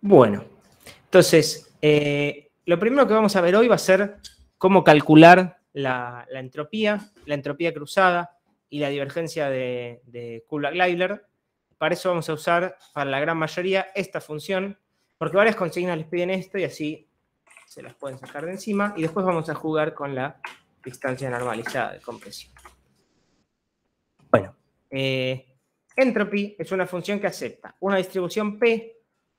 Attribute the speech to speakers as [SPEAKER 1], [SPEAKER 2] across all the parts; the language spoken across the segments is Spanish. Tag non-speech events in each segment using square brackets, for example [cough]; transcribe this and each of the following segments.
[SPEAKER 1] Bueno, entonces, eh, lo primero que vamos a ver hoy va a ser cómo calcular la, entropía, la entropía cruzada y la divergencia de, de Kullback-Leibler. Para eso vamos a usar, para la gran mayoría, esta función, porque varias consignas les piden esto y así se las pueden sacar de encima. Y después vamos a jugar con la distancia normalizada de compresión. Bueno, eh, entropy es una función que acepta una distribución P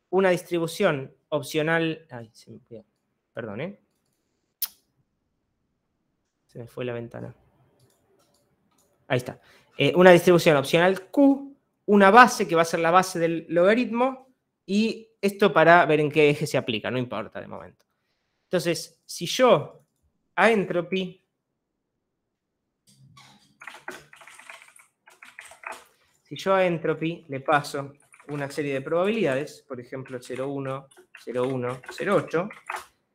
[SPEAKER 1] una distribución opcional. Ay, Perdón, ¿eh? Se me fue la ventana. Ahí está. Eh, una distribución opcional Q, una base que va a ser la base del logaritmo y esto para ver en qué eje se aplica, no importa de momento. Entonces, si yo a entropy si yo a entropy le paso una serie de probabilidades, por ejemplo 0,1, 0,1, 0,8,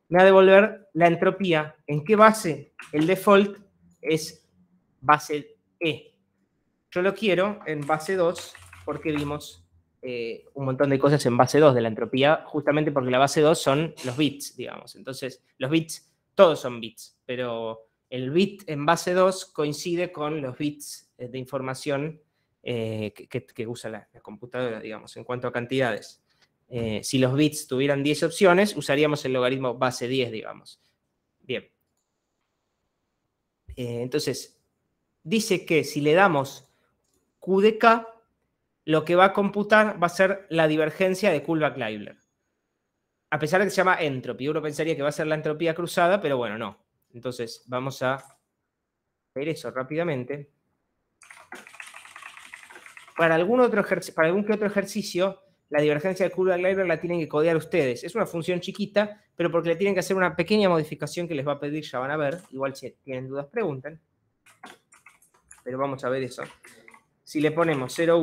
[SPEAKER 1] me va a devolver la entropía. ¿En qué base? El default es base E. Yo lo quiero en base 2 porque vimos eh, un montón de cosas en base 2 de la entropía, justamente porque la base 2 son los bits, digamos. Entonces, los bits, todos son bits, pero el bit en base 2 coincide con los bits eh, de información eh, que, usa la, computadora, digamos, en cuanto a cantidades. Eh, si los bits tuvieran 10 opciones, usaríamos el logaritmo base 10, digamos. Bien. Eh, entonces, dice que si le damos Q de K, lo que va a computar va a ser la divergencia de Kullback-Leibler. A pesar de que se llama entropía, uno pensaría que va a ser la entropía cruzada, pero bueno, no. Entonces, vamos a ver eso rápidamente. Para algún, otro para algún que otro ejercicio, la divergencia de curva de la tienen que codear ustedes. Es una función chiquita, pero porque le tienen que hacer una pequeña modificación que les va a pedir, ya van a ver. Igual si tienen dudas, pregunten. Pero vamos a ver eso. Si le ponemos 1, 0,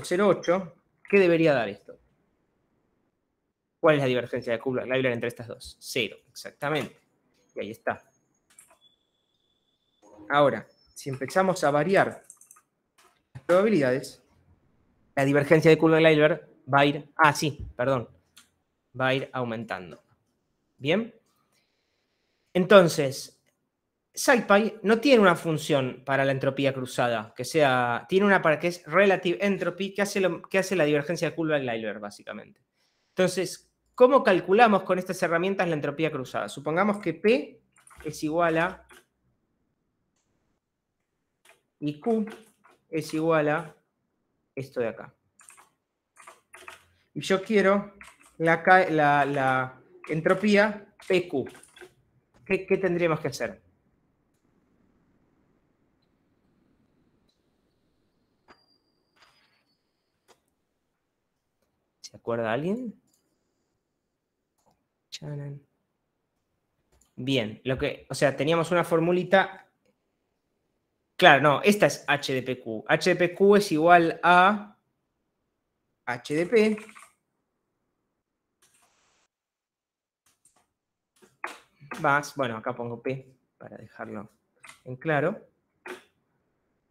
[SPEAKER 1] 0,8, ¿qué debería dar esto? ¿Cuál es la divergencia de curva leibler entre estas dos? 0, exactamente. Y ahí está. Ahora, si empezamos a variar las probabilidades, la divergencia de Kullback-Leibler va a ir, ah, sí, perdón, va a ir aumentando. ¿Bien? Entonces, SciPy no tiene una función para la entropía cruzada, que sea, tiene una para que es relative entropy, que hace, lo, que hace la divergencia de Kullback-Leibler, básicamente. Entonces, ¿cómo calculamos con estas herramientas la entropía cruzada? Supongamos que P es igual a y Q es igual a esto de acá. Y yo quiero la, la, entropía PQ. ¿Qué, ¿Qué tendríamos que hacer? ¿Se acuerda alguien? Bien, lo que, o sea, teníamos una formulita Claro, no, esta es HDPQ. HDPQ es igual a HDP. Más, bueno, acá pongo P para dejarlo en claro.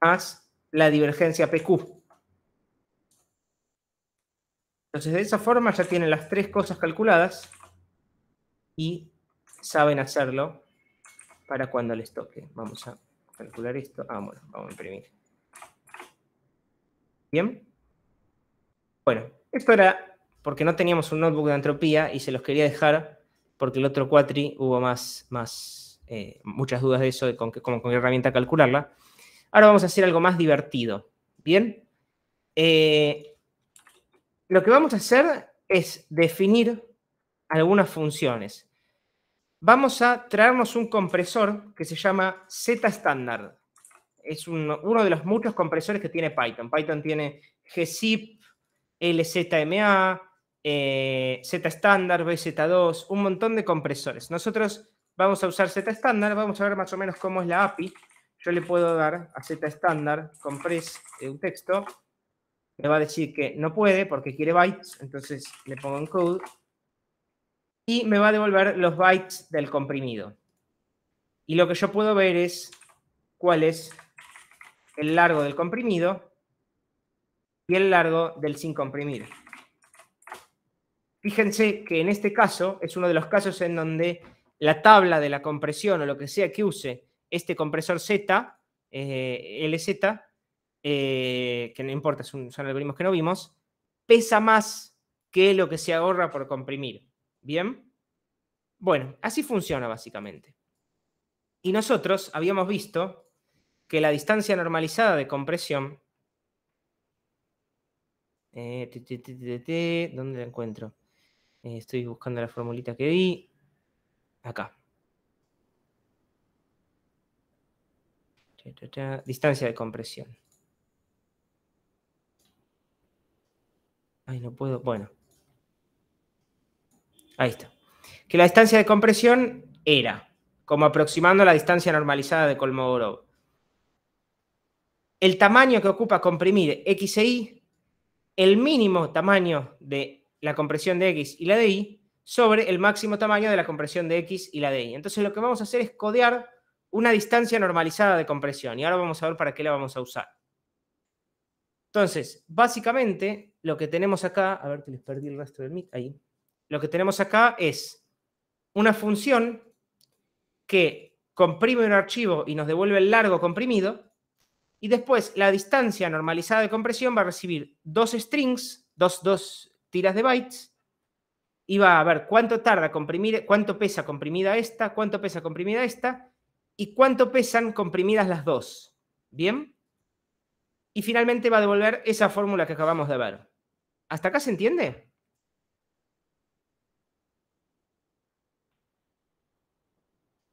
[SPEAKER 1] Más la divergencia PQ. Entonces, de esa forma ya tienen las tres cosas calculadas y saben hacerlo para cuando les toque. Vamos a calcular esto. Ah, bueno, vamos a imprimir. Bien. Bueno, esto era porque no teníamos un notebook de entropía y se los quería dejar porque el otro cuatri hubo más, más eh, muchas dudas de eso, de con, qué, herramienta calcularla. Ahora vamos a hacer algo más divertido. Bien. Eh, lo que vamos a hacer es definir algunas funciones vamos a traernos un compresor que se llama Z Standard. Es uno, de los muchos compresores que tiene Python. Python tiene gzip, LZMA, eh, Z Standard, BZ2, un montón de compresores. Nosotros vamos a usar Z vamos a ver más o menos cómo es la API. Yo le puedo dar a Z Standard compres eh, un texto. Me va a decir que no puede porque quiere bytes, entonces le pongo en code y me va a devolver los bytes del comprimido. Y lo que yo puedo ver es cuál es el largo del comprimido y el largo del sin comprimir. Fíjense que en este caso es uno de los casos en donde la tabla de la compresión o lo que sea que use este compresor Z, eh, LZ, eh, que no importa, son, son algoritmos que no vimos, pesa más que lo que se ahorra por comprimir. ¿Bien? Bueno, así funciona básicamente. Y nosotros habíamos visto que la distancia normalizada de compresión... Eh, ¿Dónde la encuentro? Eh, estoy buscando la formulita que di. Acá. Distancia de compresión. Ay, no puedo. Bueno. Ahí está. Que la distancia de compresión era como aproximando la distancia normalizada de Kolmogorov. El tamaño que ocupa comprimir X e Y, el mínimo tamaño de la compresión de X y la de Y, sobre el máximo tamaño de la compresión de X y la de Y. Entonces lo que vamos a hacer es codear una distancia normalizada de compresión. Y ahora vamos a ver para qué la vamos a usar. Entonces, básicamente, lo que tenemos acá, a ver que les perdí el resto del mic, ahí lo que tenemos acá es una función que comprime un archivo y nos devuelve el largo comprimido, y después la distancia normalizada de compresión va a recibir dos strings, dos, dos tiras de bytes, y va a ver cuánto tarda comprimir, cuánto pesa comprimida esta, cuánto pesa comprimida esta, y cuánto pesan comprimidas las dos. ¿Bien? Y finalmente va a devolver esa fórmula que acabamos de ver. ¿Hasta acá se entiende?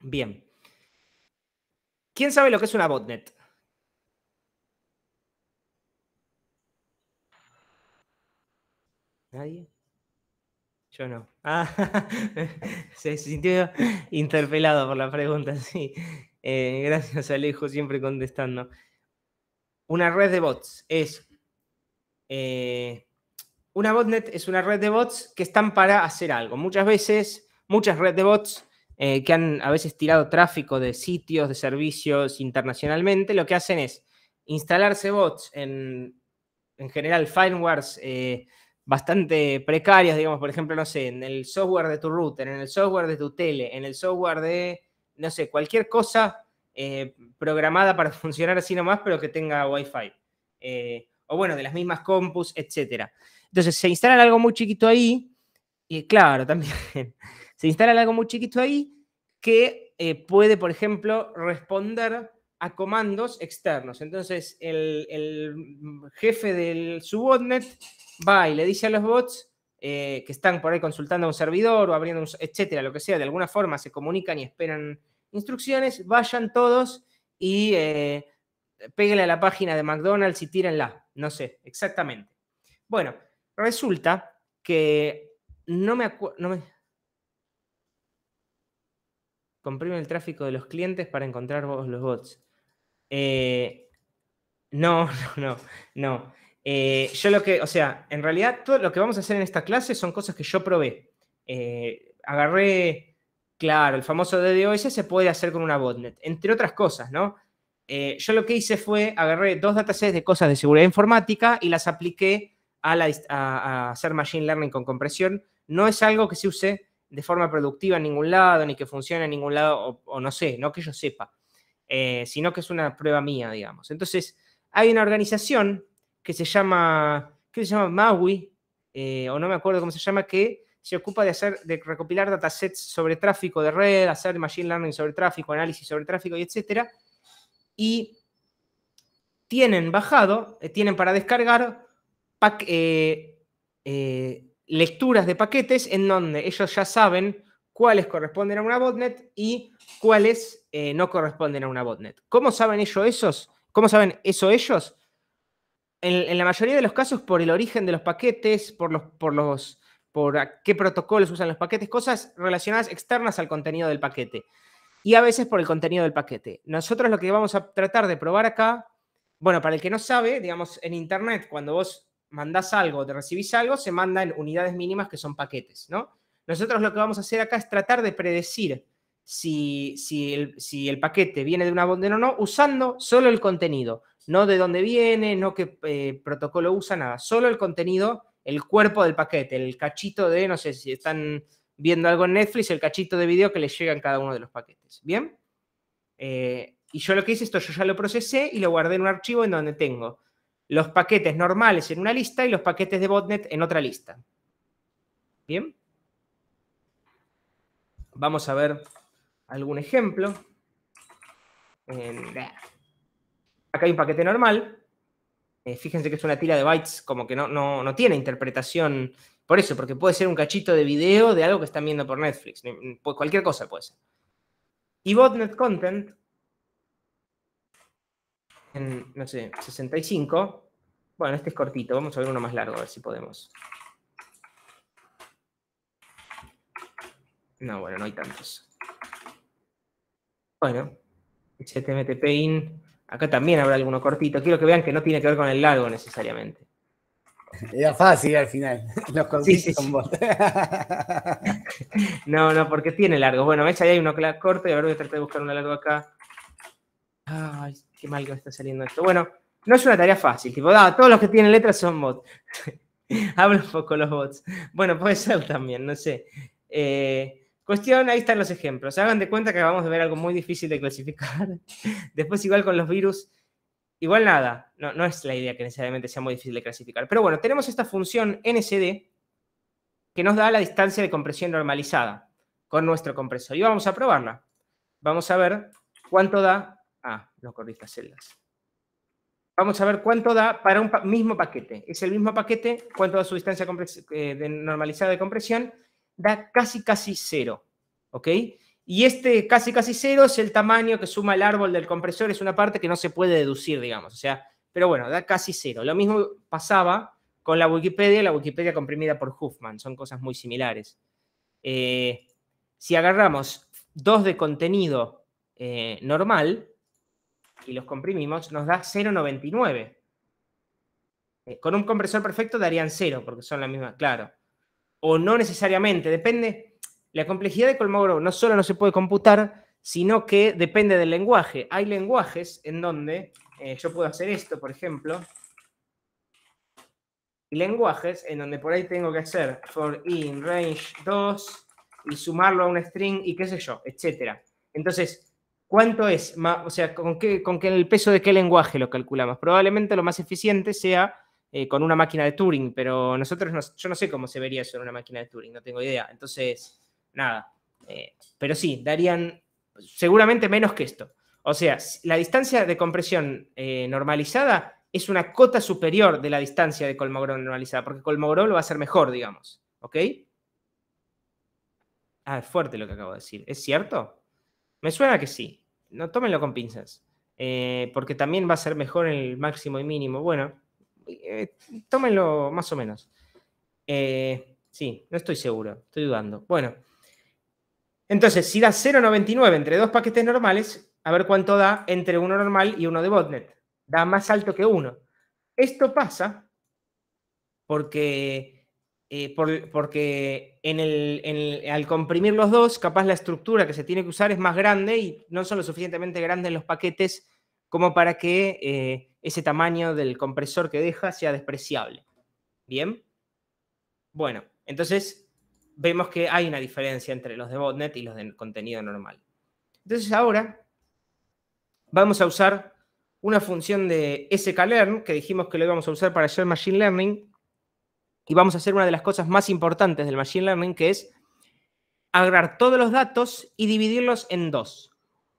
[SPEAKER 1] Bien. ¿Quién sabe lo que es una botnet? ¿Nadie? Yo no. Ah, [laughs] se sintió interpelado por la pregunta, sí. Eh, gracias Alejo, siempre contestando. Una red de bots es... Eh, una botnet es una red de bots que están para hacer algo. Muchas veces, muchas redes de bots eh, que han a veces tirado tráfico de sitios, de servicios internacionalmente, lo que hacen es instalarse bots en, general, firmwares eh, bastante precarios, digamos, por ejemplo, no sé, en el software de tu router, en el software de tu tele, en el software de, no sé, cualquier cosa eh, programada para [laughs] funcionar así nomás, pero que tenga Wi-Fi. o bueno, de las mismas compus, etc. Entonces se instalan algo muy chiquito ahí, y claro, [laughs] también se instala algo muy chiquito ahí que eh, puede, por ejemplo, responder a comandos externos. Entonces, el, jefe del botnet va y le dice a los bots eh, que están por ahí consultando a un servidor o abriendo, un, etcétera, lo que sea, de alguna forma se comunican y esperan instrucciones, vayan todos y eh, peguen a la página de McDonald's y tírenla. No sé, exactamente. Bueno, resulta que no me acuerdo. No me comprime el tráfico de los clientes para encontrar los bots. Eh, [laughs] no, no, no, no. Eh, yo lo que, o sea, en realidad todo lo que vamos a hacer en esta clase son cosas que yo probé. Eh, agarré, claro, el famoso DDoS se puede hacer con una botnet, entre otras cosas, ¿no? yo lo que hice fue agarré dos datasets de cosas de seguridad informática y las apliqué a, a hacer machine learning con compresión. No es algo que se use de forma productiva en ningún lado, ni que funcione en ningún lado, o, no sé, no que yo sepa, eh, sino que es una prueba mía, digamos. Entonces, hay una organización que se llama, que se llama Maui, eh, o no me acuerdo cómo se llama, que se ocupa de, hacer, de recopilar datasets sobre tráfico de red, hacer machine learning sobre tráfico, análisis sobre tráfico, y etcétera. Y tienen bajado, eh, tienen para descargar pack, lecturas de paquetes en donde ellos ya saben cuáles corresponden a una botnet y cuáles eh, no corresponden a una botnet. ¿Cómo saben ellos esos? ¿Cómo saben eso ellos? En, en, la mayoría de los casos por el origen de los paquetes, por los, por los, por qué protocolos usan los paquetes, cosas relacionadas externas al contenido del paquete. Y a veces por el contenido del paquete. Nosotros lo que vamos a tratar de probar acá, bueno, para el que no sabe, digamos, en Internet, cuando vos mandás algo, te recibís algo, se manda en unidades mínimas que son paquetes, ¿no? Nosotros lo que vamos a hacer acá es tratar de predecir si, el, paquete viene de una bondera o no, usando solo el contenido, no de dónde viene, no qué eh, protocolo usa, nada, solo el contenido, el cuerpo del paquete, el cachito de, no sé si están viendo algo en Netflix, el cachito de video que les llega en cada uno de los paquetes, ¿bien? Eh, y yo lo que hice esto, yo ya lo procesé y lo guardé en un archivo en donde tengo los paquetes normales en una lista y los paquetes de botnet en otra lista. ¿Bien? Vamos a ver algún ejemplo. Eh, acá hay un paquete normal. Eh, fíjense que es una tira de bytes, como que no, no, tiene interpretación. Por eso, porque puede ser un cachito de video de algo que están viendo por Netflix. Pues cualquier cosa puede ser. Y botnet content en, no sé, 65. Bueno, este es cortito, vamos a ver uno más largo, a ver si podemos. No, bueno, no hay tantos. Bueno, HTMT Pain. Acá también habrá alguno cortito. Quiero que vean que no tiene que ver con el largo necesariamente.
[SPEAKER 2] Era fácil
[SPEAKER 1] al final. [laughs]
[SPEAKER 2] Los cortitos Vos.
[SPEAKER 1] [laughs] no, no, porque tiene largo. Bueno, echa ahí hay uno corto y ver, voy a tratar de buscar uno largo acá. Ay, qué mal que me está saliendo esto. Bueno, no es una tarea fácil. Tipo, todos los que tienen letras son bots. [laughs] Hablo un poco los bots. Bueno, puede ser también, no sé. Eh, cuestión, ahí están los ejemplos. Hagan de cuenta que acabamos de ver algo muy difícil de clasificar. [laughs] Después, igual con los virus, igual nada. No, no es la idea que necesariamente sea muy difícil de clasificar. Pero bueno, tenemos esta función nsd que nos da la distancia de compresión normalizada con nuestro compresor. Y vamos a probarla. Vamos a ver cuánto da no estas celdas. Vamos a ver cuánto da para un mismo paquete. Es el mismo paquete, cuánto da su distancia eh, de normalizada de compresión. Da casi, casi cero. ¿Ok? Y este casi, casi cero es el tamaño que suma el árbol del compresor. Es una parte que no se puede deducir, digamos. O sea, pero bueno, da casi cero. Lo mismo pasaba con la Wikipedia la Wikipedia comprimida por Huffman. Son cosas muy similares. Eh, si agarramos dos de contenido eh, normal, y los comprimimos, nos da 0,99. Eh, con un compresor perfecto darían 0, porque son la misma, claro. O no necesariamente, depende. La complejidad de Kolmogorov no solo no se puede computar, sino que depende del lenguaje. Hay lenguajes en donde eh, yo puedo hacer esto, por ejemplo, y lenguajes en donde por ahí tengo que hacer for in range 2 y sumarlo a un string y qué sé yo, etcétera. Entonces, ¿Cuánto es? o sea, ¿con, qué, ¿con el peso de qué lenguaje lo calculamos? Probablemente lo más eficiente sea eh, con una máquina de Turing, pero nosotros, no, yo no sé cómo se vería eso en una máquina de Turing, no tengo idea. Entonces, nada. Eh, pero sí, darían seguramente menos que esto. O sea, la distancia de compresión eh, normalizada es una cota superior de la distancia de Kolmogorov normalizada, porque Kolmogorov lo va a hacer mejor, digamos. ¿Ok? Ah, es fuerte lo que acabo de decir. ¿Es cierto? Me suena que sí no tómenlo con pinzas, eh, porque también va a ser mejor el máximo y mínimo. Bueno, eh, tómenlo más o menos. Eh, sí, no estoy seguro, estoy dudando. Bueno, entonces, si da 0,99 entre dos paquetes normales, a ver cuánto da entre uno normal y uno de botnet. Da más alto que uno. Esto pasa porque eh, porque al comprimir los dos, capaz la estructura que se tiene que usar es más grande y no son lo suficientemente grandes los paquetes como para que eh, ese tamaño del compresor que deja sea despreciable. ¿Bien? Bueno, entonces vemos que hay una diferencia entre los de botnet y los de contenido normal. Entonces ahora vamos a usar una función de sklearn que dijimos que lo íbamos a usar para hacer machine learning y vamos a hacer una de las cosas más importantes del Machine Learning, que es agarrar todos los datos y dividirlos en dos.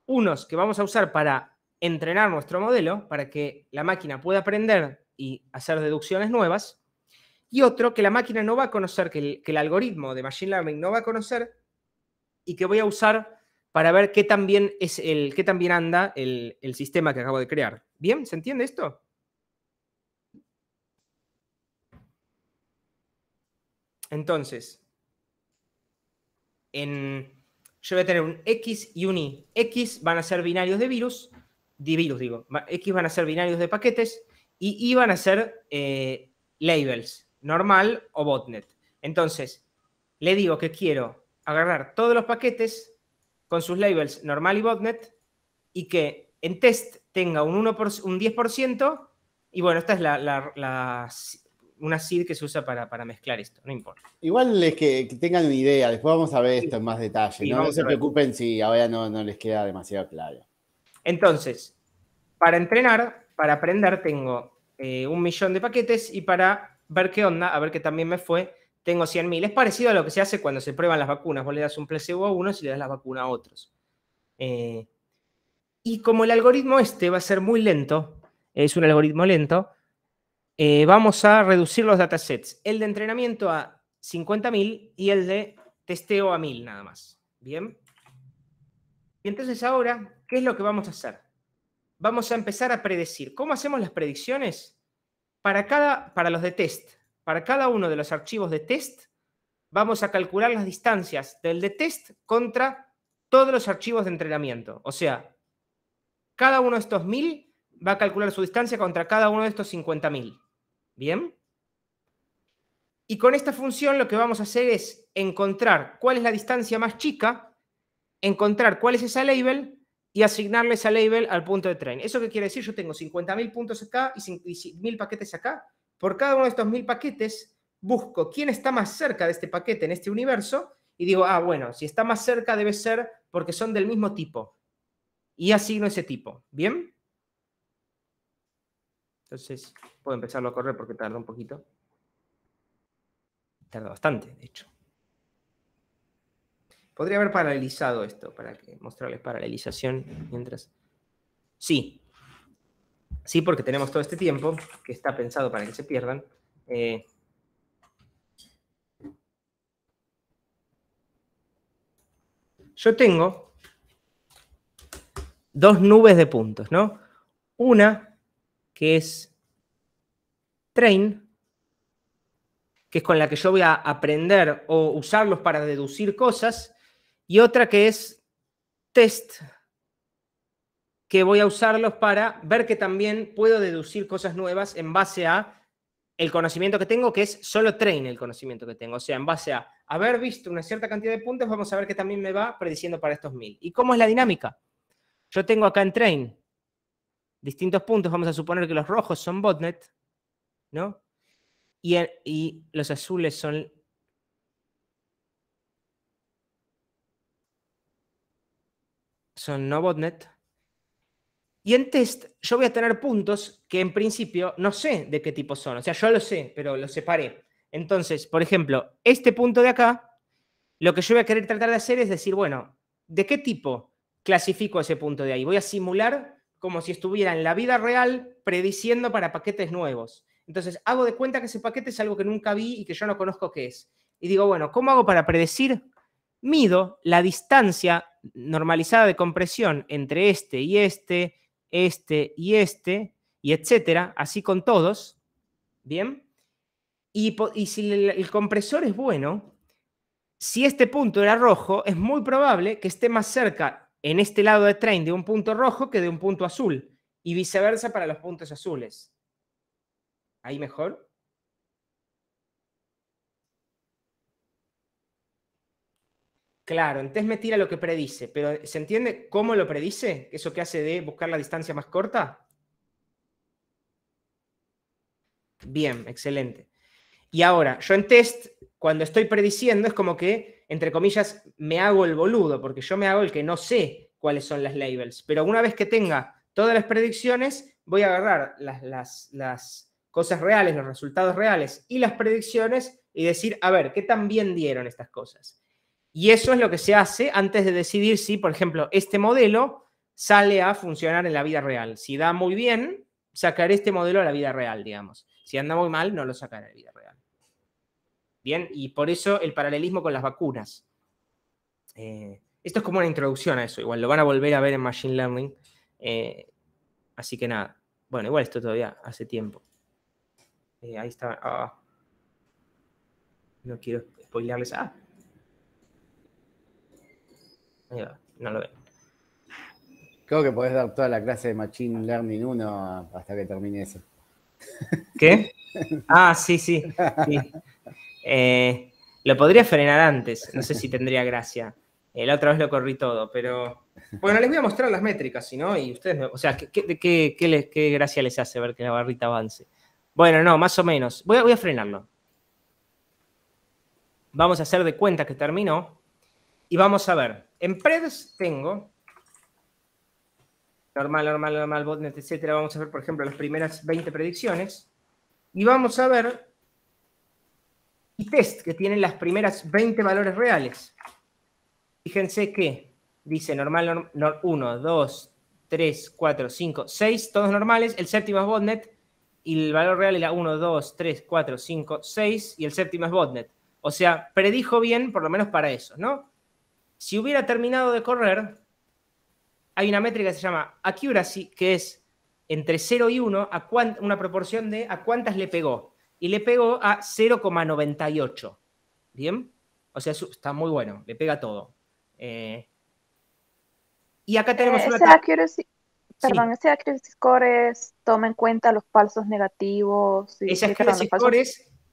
[SPEAKER 1] Unos que vamos a usar para entrenar nuestro modelo, para que la máquina pueda aprender y hacer deducciones nuevas, y otro que la máquina no va a conocer, que el, algoritmo de Machine Learning no va a conocer, y que voy a usar para ver qué tan bien, es el, qué anda el sistema que acabo de crear. ¿Bien? ¿Se entiende esto? Entonces, en, yo voy a tener un X y un Y. X van a ser binarios de virus, de virus digo, X van a ser binarios de paquetes y Y van a ser eh, labels, normal o botnet. Entonces, le digo que quiero agarrar todos los paquetes con sus labels normal y botnet y que en test tenga un, 1 por, un 10%, y bueno, esta es la, una SID que se usa para, para, mezclar esto, no importa.
[SPEAKER 2] Igual les que, tengan una idea, después vamos a ver esto en más detalle, ¿no? se preocupen si ahora no, les queda demasiado claro. Entonces, para entrenar, para aprender,
[SPEAKER 1] tengo eh, un millón de paquetes y para ver qué onda, a ver qué también me fue, tengo 100.000. Es parecido a lo que se hace cuando se prueban las vacunas. Vos le das un placebo a unos y le das la vacuna a otros. Eh, y como el algoritmo este va a ser muy lento, es un algoritmo lento, eh, vamos a reducir los datasets, el de entrenamiento a 50.000 y el de testeo a 1.000 nada más. Bien. Y entonces ahora, ¿qué es lo que vamos a hacer? Vamos a empezar a predecir. ¿Cómo hacemos las predicciones? Para, cada, para los de test, para cada uno de los archivos de test, vamos a calcular las distancias del de test contra todos los archivos de entrenamiento. O sea, cada uno de estos 1000 va a calcular su distancia contra cada uno de estos 50.000. ¿Bien? Y con esta función lo que vamos a hacer es encontrar cuál es la distancia más chica, encontrar cuál es esa label y asignarle esa label al punto de tren. ¿Eso qué quiere decir? Yo tengo 50.000 puntos acá y 1.000 paquetes acá. Por cada uno de estos 1.000 paquetes busco quién está más cerca de este paquete en este universo y digo, ah, bueno, si está más cerca debe ser porque son del mismo tipo. Y asigno ese tipo. ¿Bien? Entonces puedo empezarlo a correr porque tarda un poquito. Tarda bastante, de hecho. Podría haber paralelizado esto para que mostrarles paralelización mientras. Sí. Sí, porque tenemos todo este tiempo que está pensado para que se pierdan. Eh, yo tengo dos nubes de puntos, ¿no? Una que es Train, que es con la que yo voy a aprender o usarlos para deducir cosas, y otra que es Test, que voy a usarlos para ver que también puedo deducir cosas nuevas en base a el conocimiento que tengo, que es solo train el conocimiento que tengo. O sea, en base a haber visto una cierta cantidad de puntos, vamos a ver que también me va prediciendo para estos mil. ¿Y cómo es la dinámica? Yo tengo acá en train distintos puntos, vamos a suponer que los rojos son botnet, ¿no? Y, eh, y los azules son... son no botnet. Y en test yo voy a tener puntos que en principio no sé de qué tipo son. O sea, yo lo sé, pero lo separé. Entonces, por ejemplo, este punto de acá, lo que yo voy a querer tratar de hacer es decir, bueno, ¿de qué tipo clasifico ese punto de ahí? Voy a simular como si estuviera en la vida real prediciendo para paquetes nuevos. Entonces, hago de cuenta que ese paquete es algo que nunca vi y que yo no conozco qué es. Y digo, bueno, ¿cómo hago para predecir? Mido la distancia normalizada de compresión entre este y este, este y este, y etcétera, así con todos. ¿Bien? Y, si el, el compresor es bueno, si este punto era rojo, es muy probable que esté más cerca en este lado de train de un punto rojo que de un punto azul y viceversa para los puntos azules. ¿Ahí mejor? Claro, en test me tira lo que predice, pero ¿se entiende cómo lo predice? ¿Eso que hace de buscar la distancia más corta? Bien, excelente. Y ahora, yo en test, cuando estoy prediciendo, es como que entre comillas, me hago el boludo, porque yo me hago el que no sé cuáles son las labels. Pero una vez que tenga todas las predicciones, voy a agarrar las, cosas reales, los resultados reales y las predicciones y decir, a ver, ¿qué tan bien dieron estas cosas? Y eso es lo que se hace antes de decidir si, por ejemplo, este modelo sale a funcionar en la vida real. Si da muy bien, sacaré este modelo a la vida real, digamos. Si anda muy mal, no lo sacaré a la vida real. Bien, y por eso el paralelismo con las vacunas. Eh, esto es como una introducción a eso, igual lo van a volver a ver en Machine Learning. Eh, así que nada, bueno, igual esto todavía hace tiempo. Eh, ahí está. Ah. No quiero
[SPEAKER 2] spoilearles. Ah. No lo veo. Creo que podés dar toda la clase de Machine Learning 1 hasta que termine eso. ¿Qué? [laughs] Ah, sí, sí.
[SPEAKER 1] sí. Eh, lo podría frenar antes, no sé si tendría gracia. Eh, la otra vez lo corrí todo, pero. Bueno, les voy a mostrar las métricas, si no, y ustedes. O sea, ¿qué, gracia les hace ver que la barrita avance? Bueno, no, más o menos. Voy a, voy a frenarlo. Vamos a hacer de cuenta que terminó. Y vamos a ver. En Preds tengo. Normal, normal, normal, botnet, etcétera. Vamos a ver, por ejemplo, las primeras 20 predicciones. Y vamos a ver y test, que tienen las primeras 20 valores reales. Fíjense que dice normal 1, 2, 3, 4, 5, 6, todos normales, el séptimo es botnet, y el valor real era 1, 2, 3, 4, 5, 6, y el séptimo es botnet. O sea, predijo bien, por lo menos para eso, ¿no? Si hubiera terminado de correr, hay una métrica que se llama accuracy, que es entre 0 y 1, una proporción de a cuántas le pegó y le pegó a 0,98. ¿Bien? O sea, está muy bueno, le pega todo. Eh, y acá tenemos eh, una... perdón, ese accuracy score toma en cuenta los falsos negativos. Y, ese accuracy score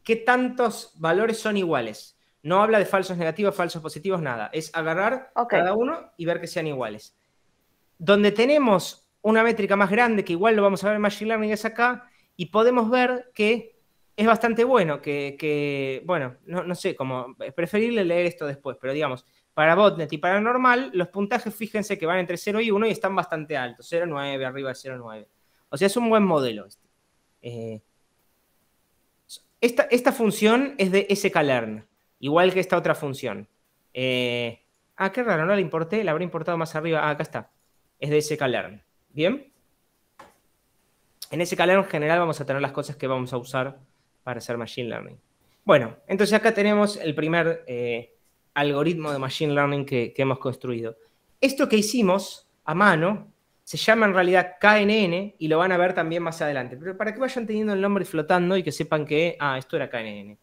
[SPEAKER 1] qué tantos valores son iguales. No habla de falsos negativos, falsos positivos, nada. Es agarrar cada uno y ver que sean iguales. Donde tenemos una métrica más grande, que igual lo vamos a ver en Machine Learning, es acá, y podemos ver que es bastante bueno que, bueno, no, sé, como es preferible leer esto después, pero digamos, para Botnet y para normal, los puntajes, fíjense que van entre 0 y 1 y están bastante altos, 0,9, arriba de 0,9. O sea, es un buen modelo este. eh, esta, función es de sklearn, igual que esta otra función. Eh, ah, qué raro, no la importé, la habré importado más arriba. Ah, acá está. Es de sklearn. ¿Bien? En sklearn en general vamos a tener las cosas que vamos a usar para hacer Machine Learning. Bueno, entonces acá tenemos el primer eh, algoritmo de Machine Learning que, hemos construido. Esto que hicimos a mano se llama en realidad KNN y lo van a ver también más adelante. Pero para que vayan teniendo el nombre flotando y que sepan que, ah, esto era KNN.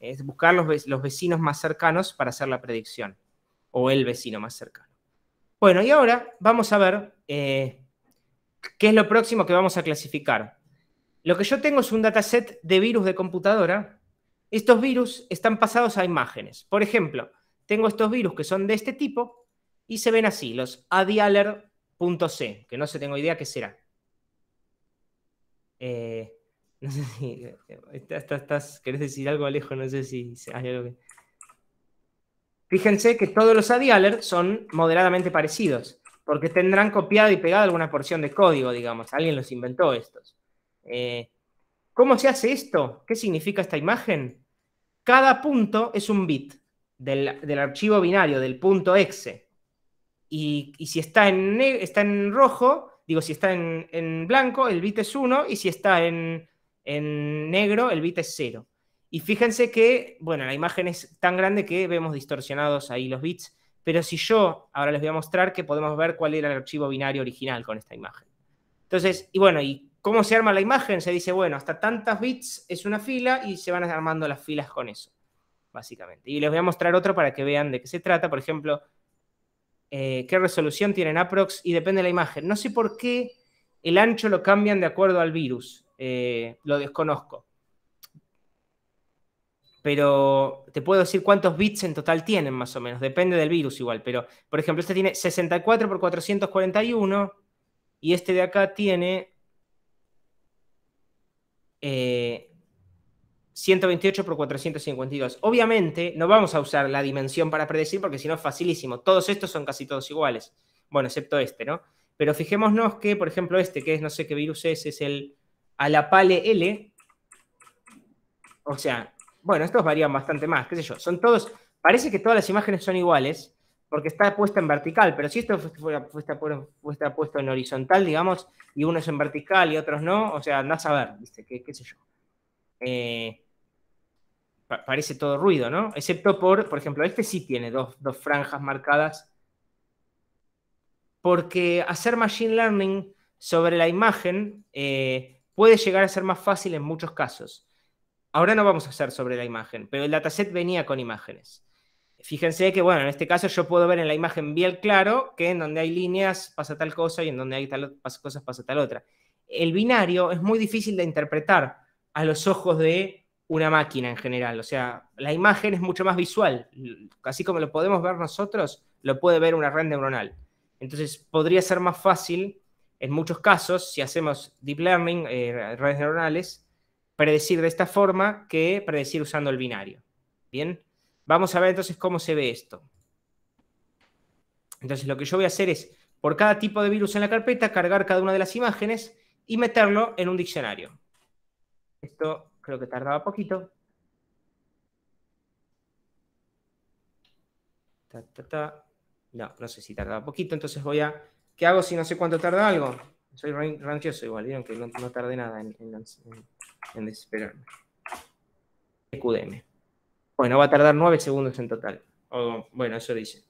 [SPEAKER 1] Es buscar los, vecinos más cercanos para hacer la predicción. O el vecino más cercano. Bueno, y ahora vamos a ver eh, qué es lo próximo que vamos a clasificar. Lo que yo tengo es un dataset de virus de computadora. Estos virus están pasados a imágenes. Por ejemplo, tengo estos virus que son de este tipo y se ven así, los adialer.c, que no sé, tengo idea qué será. Eh, no sé si... Eh, ¿Querés decir algo, Alejo? No sé si Fíjense que todos los adialer son moderadamente parecidos, porque tendrán copiado y pegado alguna porción de código, digamos. Alguien los inventó estos. Eh, ¿Cómo se hace esto? ¿Qué significa esta imagen? Cada punto es un bit del, archivo binario, del punto exe. Y, si está en, rojo, digo, si está en, blanco, el bit es 1, y si está en, en negro, el bit es 0. Y fíjense que, bueno, la imagen es tan grande que vemos distorsionados ahí los bits, pero si yo, ahora les voy a mostrar que podemos ver cuál era el archivo binario original con esta imagen. Entonces, y bueno, y ¿Cómo se arma la imagen? Se dice, bueno, hasta tantas bits es una fila y se van armando las filas con eso, básicamente. Y les voy a mostrar otro para que vean de qué se trata. Por ejemplo, eh, qué resolución tienen aprox y depende de la imagen. No sé por qué el ancho lo cambian de acuerdo al virus. Eh, lo desconozco. Pero te puedo decir cuántos bits en total tienen, más o menos. Depende del virus igual. Pero, por ejemplo, este tiene 64 por 441 y este de acá tiene 128 eh, por 452. Obviamente no vamos a usar la dimensión para predecir porque si no es facilísimo. Todos estos son casi todos iguales. Bueno, excepto este, ¿no? Pero fijémonos que, por ejemplo, este, que es no sé qué virus es, es el alapale L. O sea, bueno, estos varían bastante más, qué sé yo. Son todos, parece que todas las imágenes son iguales, porque está puesta en vertical, pero si esto fuera, puesta, puesta puesto en horizontal, digamos, y unos en vertical y otros no, o sea, andás a ver, ¿viste? ¿Qué, sé yo? Eh, parece todo ruido, ¿no? Excepto por, por ejemplo, este sí tiene dos, franjas marcadas, porque hacer machine learning sobre la imagen eh, puede llegar a ser más fácil en muchos casos. Ahora no vamos a hacer sobre la imagen, pero el dataset venía con imágenes. Fíjense que, bueno, en este caso yo puedo ver en la imagen bien claro que en donde hay líneas pasa tal cosa y en donde hay tal pasa cosas pasa tal otra. El binario es muy difícil de interpretar a los ojos de una máquina en general. O sea, la imagen es mucho más visual. Así como lo podemos ver nosotros, lo puede ver una red neuronal. Entonces, podría ser más fácil, en muchos casos, si hacemos deep learning, eh, redes neuronales, predecir de esta forma que predecir usando el binario. ¿Bien? Vamos a ver entonces cómo se ve esto. Entonces lo que yo voy a hacer es, por cada tipo de virus en la carpeta, cargar cada una de las imágenes y meterlo en un diccionario. Esto creo que tardaba poquito. No, no sé si tardaba poquito, entonces voy a... ¿Qué hago si no sé cuánto tarda algo? Soy rancioso igual, vieron que no, tarde tardé nada en, desesperarme. EQDM. Bueno, va a tardar 9 segundos en total. bueno, eso dice.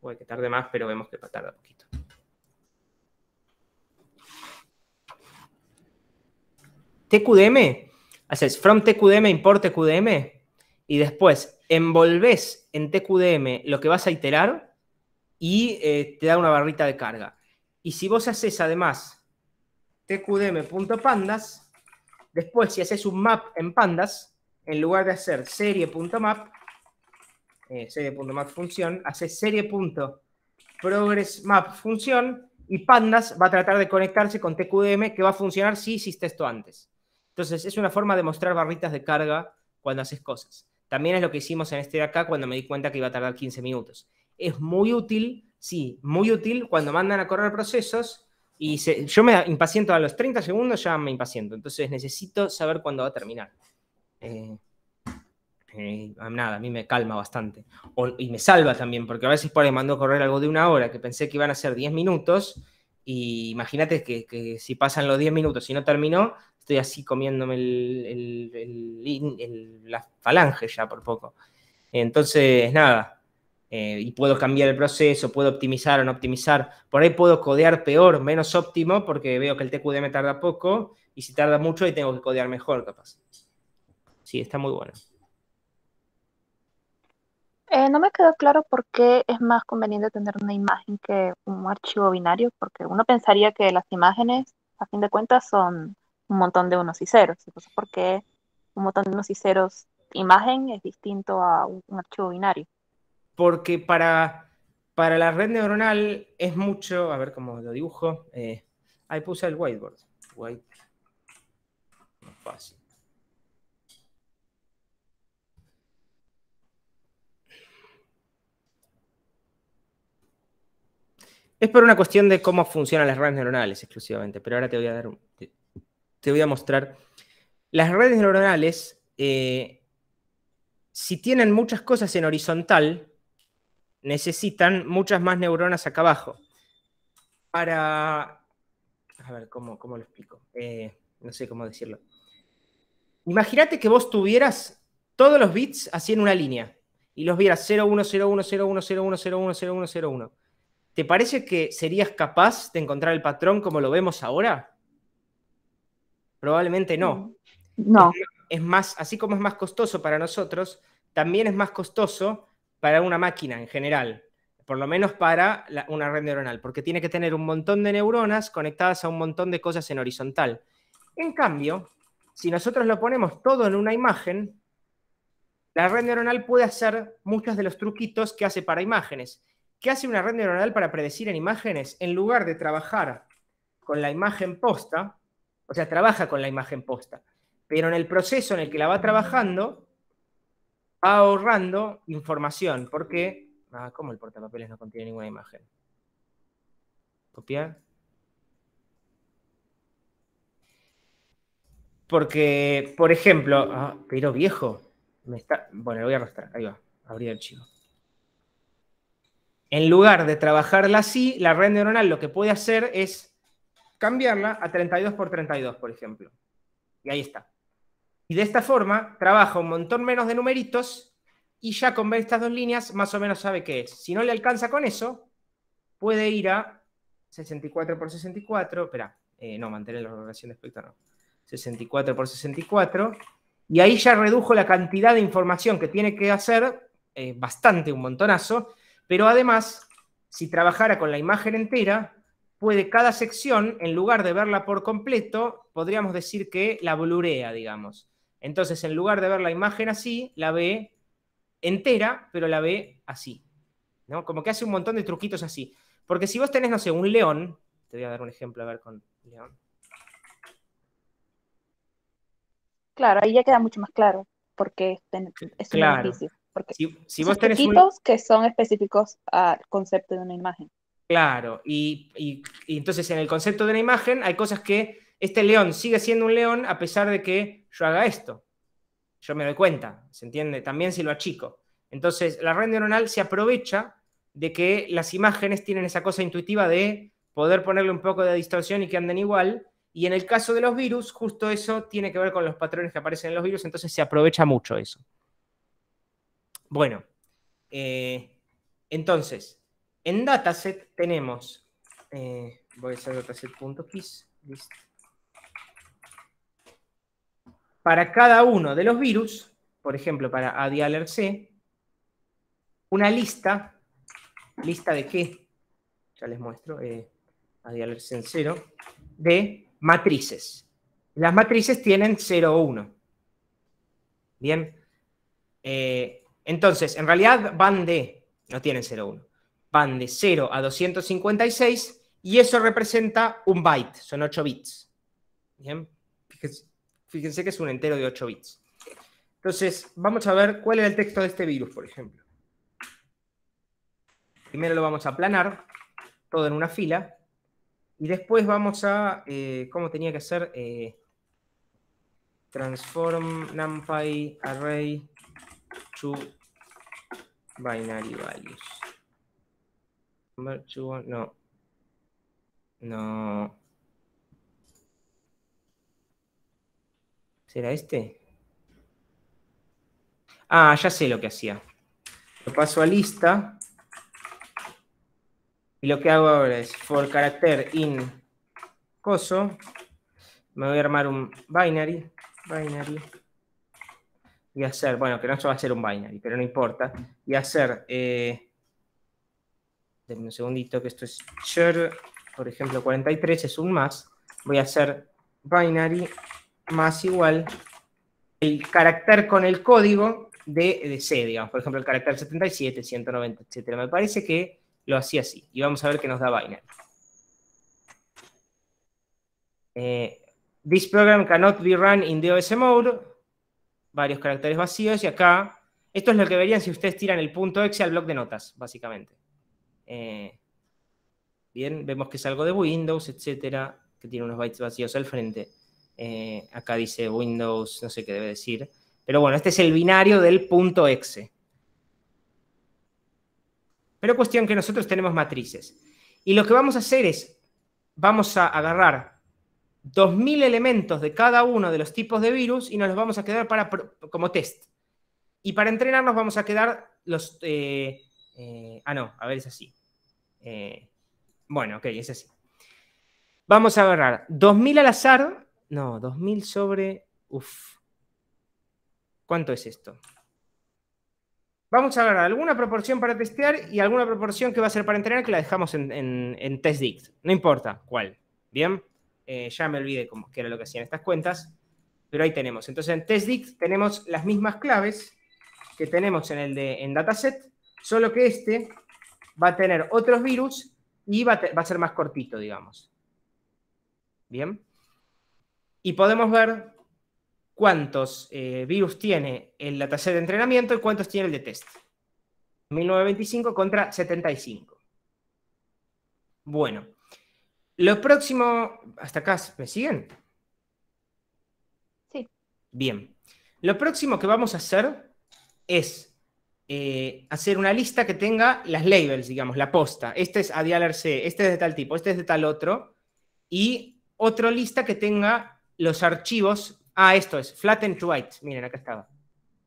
[SPEAKER 1] Puede que tarde más, pero vemos que tarda poquito. TQDM, haces from TQDM import TQDM y después envolves en TQDM lo que vas a iterar y eh, te da una barrita de carga. Y si vos haces además tqdm.pandas, después si haces un map en pandas, en lugar de hacer serie.map, eh, serie.map función, hace serie.progressMap función y pandas va a tratar de conectarse con TQDM que va a funcionar si hiciste esto antes. Entonces, es una forma de mostrar barritas de carga cuando haces cosas. También es lo que hicimos en este de acá cuando me di cuenta que iba a tardar 15 minutos. Es muy útil, sí, muy útil cuando mandan a correr procesos y yo me impaciento a los 30 segundos, ya me impaciento. Entonces necesito saber cuándo va a terminar. Eh, eh, nada, a mí me calma bastante. y me salva también, porque a veces por ahí mandó a correr algo de una hora que pensé que iban a ser 10 minutos. Y imagínate que, si pasan los 10 minutos y no terminó, estoy así comiéndome el, la falange ya por poco. Entonces, nada, eh, y puedo cambiar el proceso, puedo optimizar o no optimizar. Por ahí puedo codear peor, menos óptimo, porque veo que el TQD me tarda poco, y si tarda mucho, ahí tengo que codear mejor, capaz. Sí, está muy bueno.
[SPEAKER 2] Eh, no me quedó claro por qué es más conveniente tener una imagen que un archivo binario, porque uno pensaría que las imágenes, a fin de cuentas, son un montón de unos y ceros.
[SPEAKER 1] Entonces, ¿por qué un montón de unos y ceros imagen es distinto a un, archivo binario? Porque para, para la red neuronal es mucho, a ver cómo lo dibujo, eh, ahí puse el whiteboard. White. fácil. Es por una cuestión de cómo funcionan las redes neuronales exclusivamente, pero ahora te voy a dar, te, voy a mostrar. Las redes neuronales, eh, si tienen muchas cosas en horizontal, necesitan muchas más neuronas acá abajo. Para... A ver, ¿cómo, cómo lo explico? Eh, no sé cómo decirlo. Imagínate que vos tuvieras todos los bits así en una línea y los vieras 0, 1, 0, 1, 0, 1, 0, 1, 0, 1, 0, 1, 0, 1. ¿te parece que serías capaz de encontrar el patrón como lo vemos ahora? Probablemente no. No. Es más, así como es más costoso para nosotros, también es más costoso para una máquina en general, por lo menos para una red neuronal, porque tiene que tener un montón de neuronas conectadas a un montón de cosas en horizontal. En cambio, si nosotros lo ponemos todo en una imagen, la red neuronal puede hacer muchos de los truquitos que hace para imágenes. ¿Qué hace una red neuronal para predecir en imágenes? En lugar de trabajar con la imagen posta, o sea, trabaja con la imagen posta, pero en el proceso en el que la va trabajando, va ahorrando información, porque... Ah, ¿cómo el portapapeles no contiene ninguna imagen? Copiar. Porque, por ejemplo, ah, pero viejo, me está... Bueno, lo voy a arrastrar, ahí va, abrir el archivo. En lugar de trabajarla así, la red neuronal lo que puede hacer es cambiarla a 32 por 32, por ejemplo. Y ahí está. Y de esta forma trabaja un montón menos de numeritos y ya con ver estas dos líneas más o menos sabe qué es. Si no le alcanza con eso, puede ir a 64 por 64, espera, eh, no, mantener la relación de espectro, no. 64 por 64, y ahí ya redujo la cantidad de información que tiene que hacer, eh, bastante, un montonazo, pero además, si trabajara con la imagen entera, puede cada sección, en lugar de verla por completo, podríamos decir que la blurea, digamos. Entonces, en lugar de ver la imagen así, la ve entera, pero la ve así. ¿no? Como que hace un montón de truquitos así. Porque si vos tenés, no sé, un león, te voy a dar un ejemplo a ver con león. Claro, ahí ya queda mucho más claro, porque es, porque si, que son específicos al concepto de una imagen. Claro, y, y, entonces en el concepto de una imagen hay cosas que este león sigue siendo un león a pesar de que yo haga esto. Yo me doy cuenta, ¿se entiende? También si lo achico. Entonces, la red neuronal se aprovecha de que las imágenes tienen esa cosa intuitiva de poder ponerle un poco de distorsión y que anden igual. Y en el caso de los virus, justo eso tiene que ver con los patrones que aparecen en los virus, entonces se aprovecha mucho eso. Bueno, eh, entonces, en dataset tenemos, eh, voy a hacer dataset.kiss. listo. Para cada uno de los virus, por ejemplo, para C, una lista, lista de qué, ya les muestro, eh, C en cero, de matrices. Las matrices tienen 0 o 1. Bien. Eh, entonces, en realidad van de, no tienen 0,1, van de 0 a 256 y eso representa un byte, son 8 bits. fíjense, que es un entero de 8 bits. Entonces, vamos a ver cuál es el texto de este virus, por ejemplo. Primero lo vamos a aplanar, todo en una fila, y después vamos a, eh, ¿cómo tenía que hacer, eh, transform NumPy array two binary values. no. No. ¿Será este? Ah, ya sé lo que hacía. Lo paso a lista. Y lo que hago ahora es for character in coso. Me voy a armar un binary. Binary y hacer, bueno, que no se va a hacer un binary, pero no importa, y hacer, eh, un segundito que esto es share, por ejemplo, 43 es un más, voy a hacer binary más igual el carácter con el código de, de C, digamos, por ejemplo, el carácter 77, 190, etcétera. Me parece que lo hacía así, y vamos a ver qué nos da binary. Eh, this program cannot be run in the OS mode, varios caracteres vacíos y acá, esto es lo que verían si ustedes tiran el punto exe al bloc de notas, básicamente. Eh, bien, vemos que es algo de Windows, etcétera, que tiene unos bytes vacíos al frente. Eh, acá dice Windows, no sé qué debe decir. Pero bueno, este es el binario del punto exe. Pero cuestión que nosotros tenemos matrices. Y lo que vamos a hacer es, vamos a agarrar 2.000 elementos de cada uno de los tipos de virus y nos los vamos a quedar para, como test. Y para entrenarnos vamos a quedar los... Eh, eh, ah, no, a ver, es así. Eh, bueno, ok, es así. Vamos a agarrar 2.000 al azar. No, 2.000 sobre... Uf. ¿Cuánto es esto? Vamos a agarrar alguna proporción para testear y alguna proporción que va a ser para entrenar que la dejamos en, test en No importa cuál. ¿Bien? Eh, ya me olvidé cómo, qué era lo que hacían estas cuentas, pero ahí tenemos. Entonces en TestDict tenemos las mismas claves que tenemos en el de en Dataset, solo que este va a tener otros virus y va a, ser más cortito, digamos. Bien. Y podemos ver cuántos eh, virus tiene el dataset de entrenamiento y cuántos tiene el de test. 1925 contra 75. Bueno. Lo próximo, hasta acá, ¿me siguen? Sí. Bien. Lo próximo que vamos a hacer es eh, hacer una lista que tenga las labels, digamos, la posta. Este es ADLRC, C, este es de tal tipo, este es de tal otro. Y otra lista que tenga los archivos. Ah, esto es, flat to bytes. Miren, acá estaba.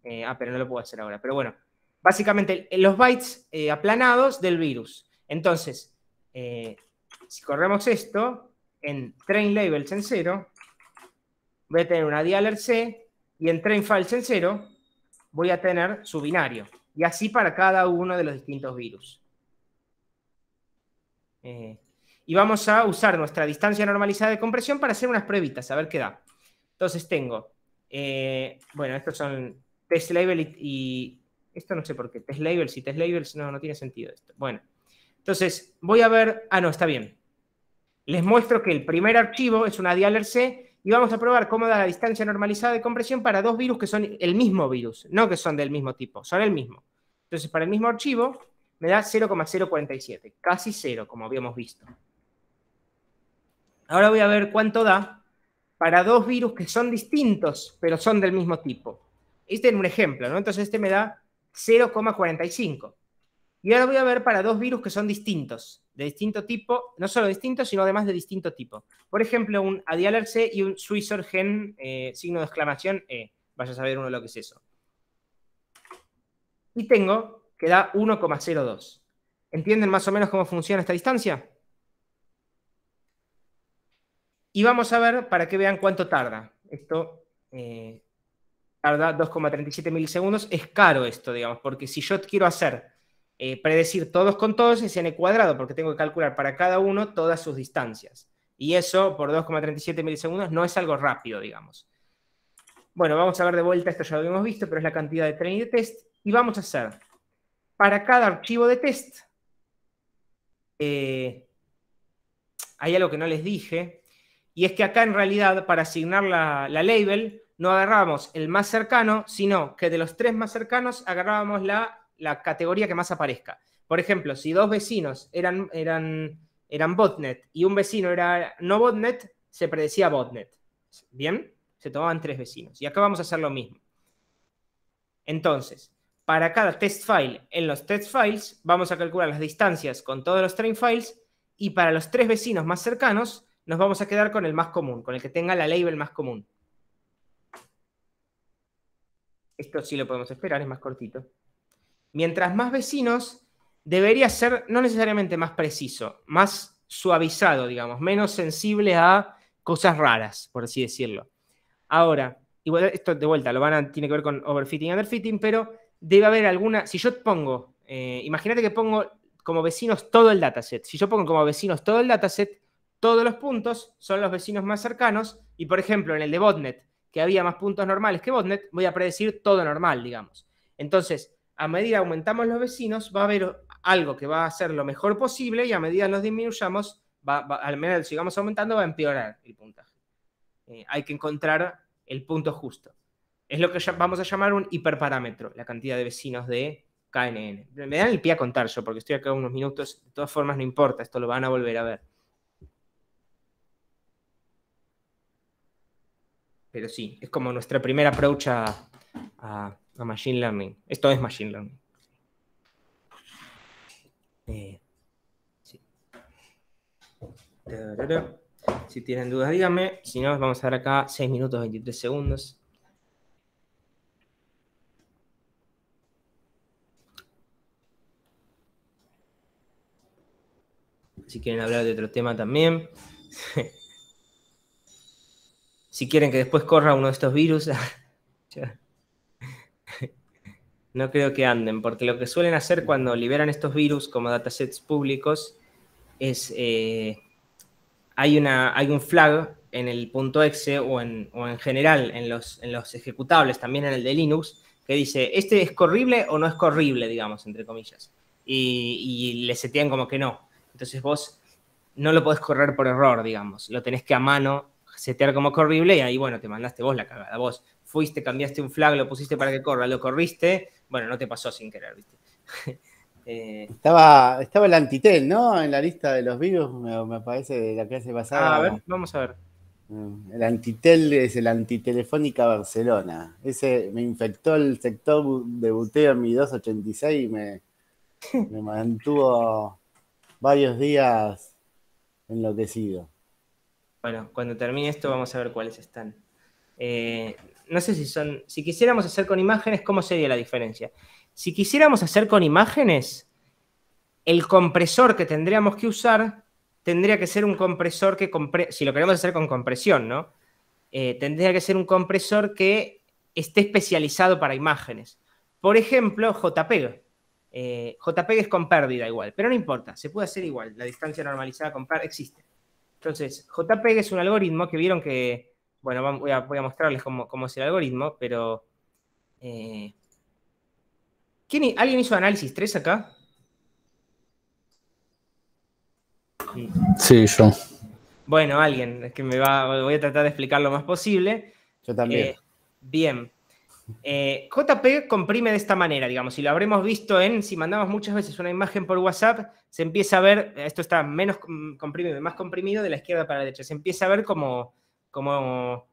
[SPEAKER 1] Eh, ah, pero no lo puedo hacer ahora. Pero bueno, básicamente los bytes eh, aplanados del virus. Entonces, si corremos esto en train labels en cero, voy a tener una dialer C y en train files en cero voy a tener su binario. Y así para cada uno de los distintos virus. Eh, y vamos a usar nuestra distancia normalizada de compresión para hacer unas pruebitas, a ver qué da. Entonces tengo, eh, bueno, estos son test label y, esto no sé por qué, test labels y test labels, no, no tiene sentido esto. Bueno, entonces voy a ver, ah, no, está bien les muestro que el primer archivo es una dialer C y vamos a probar cómo da la distancia normalizada de compresión para dos virus que son el mismo virus, no que son del mismo tipo, son el mismo. Entonces, para el mismo archivo me da 0,047, casi 0, como habíamos visto. Ahora voy a ver cuánto da para dos virus que son distintos, pero son del mismo tipo. Este es un ejemplo, ¿no? Entonces este me da 0,45. Y ahora voy a ver para dos virus que son distintos, de distinto tipo, no solo distinto, sino además de distinto tipo. Por ejemplo, un adialer C y un suizor gen, eh, signo de exclamación E. Vaya a saber uno lo que es eso. Y tengo que da 1,02. ¿Entienden más o menos cómo funciona esta distancia? Y vamos a ver para que vean cuánto tarda. Esto eh, tarda 2,37 milisegundos. Es caro esto, digamos, porque si yo quiero hacer eh, predecir todos con todos es n cuadrado, porque tengo que calcular para cada uno todas sus distancias. Y eso por 2,37 milisegundos no es algo rápido, digamos. Bueno, vamos a ver de vuelta, esto ya lo hemos visto, pero es la cantidad de training de test. Y vamos a hacer, para cada archivo de test, eh, hay algo que no les dije, y es que acá en realidad para asignar la, la label no agarramos el más cercano, sino que de los tres más cercanos agarrábamos la la categoría que más aparezca. Por ejemplo, si dos vecinos eran, eran, eran botnet y un vecino era no botnet, se predecía botnet. ¿Bien? Se tomaban tres vecinos. Y acá vamos a hacer lo mismo. Entonces, para cada test file en los test files, vamos a calcular las distancias con todos los train files y para los tres vecinos más cercanos, nos vamos a quedar con el más común, con el que tenga la label más común. Esto sí lo podemos esperar, es más cortito. Mientras más vecinos, debería ser no necesariamente más preciso, más suavizado, digamos, menos sensible a cosas raras, por así decirlo. Ahora, igual esto de vuelta lo van tiene que ver con overfitting y underfitting, pero debe haber alguna, si yo pongo, eh, imagínate que pongo como vecinos todo el dataset, si yo pongo como vecinos todo el dataset, todos los puntos son los vecinos más cercanos y por ejemplo en el de botnet, que había más puntos normales que botnet, voy a predecir todo normal, digamos. Entonces, a medida que aumentamos los vecinos, va a haber algo que va a ser lo mejor posible y a medida que los disminuyamos, va, al menos que sigamos aumentando, va a empeorar el puntaje. Eh, hay que encontrar el punto justo. Es lo que vamos a llamar un hiperparámetro, la cantidad de vecinos de KNN. Me dan el pie a contar yo, porque estoy acá unos minutos. De todas formas, no importa, esto lo van a volver a ver. Pero sí, es como nuestra primera approach a a Machine Learning. Esto es Machine Learning. Eh, si tienen dudas, díganme. Si no, vamos a dar acá 6 minutos 23 segundos. Si quieren hablar de otro tema también. [laughs] si quieren que después corra uno de estos virus. [laughs] No creo que anden, porque lo que suelen hacer cuando liberan estos virus como datasets públicos es eh, hay, una, hay un flag en el punto .exe o en, o en general en los, en los ejecutables, también en el de Linux, que dice, ¿este es corrible o no es corrible, digamos, entre comillas? Y, y le setean como que no. Entonces vos no lo podés correr por error, digamos, lo tenés que a mano setear como corrible y ahí, bueno, te mandaste vos la cagada. Vos fuiste, cambiaste un flag, lo pusiste para que corra, lo corriste, bueno, no te pasó sin querer, ¿viste? [laughs] Eh,
[SPEAKER 2] estaba, estaba el Antitel, ¿no? En la lista de los vivos, me, parece, de la clase pasada. Ah, a ver, vamos a ver. Mm, el Antitel es el Antitelefónica Barcelona. Ese me infectó el sector de buteo en mi 286 y me, me mantuvo varios días enloquecido.
[SPEAKER 1] Bueno, cuando termine esto vamos a ver cuáles están. Eh, no sé si son, si quisiéramos hacer con imágenes, ¿cómo sería la diferencia? Si quisiéramos hacer con imágenes, el compresor que tendríamos que usar tendría que ser un compresor que, si lo queremos hacer con compresión, ¿no? Eh, tendría que ser un compresor que esté especializado para imágenes. Por ejemplo, JPEG. Eh, JPEG es con pérdida igual, pero no importa, se puede hacer igual. La distancia normalizada con pérdida existe. Entonces, JPEG es un algoritmo que vieron que, bueno, voy a, mostrarles cómo, es el algoritmo, pero... Eh, ¿Alguien hizo análisis 3 acá? Sí. yo. Bueno, alguien, es que me va, voy a tratar de explicar lo más posible. Yo también. Eh, bien, eh, JP comprime de esta manera, digamos, y lo habremos visto en, si mandamos muchas veces una imagen por WhatsApp, se empieza a ver, esto está menos comprimido más comprimido de la izquierda para la derecha, se empieza a ver como, como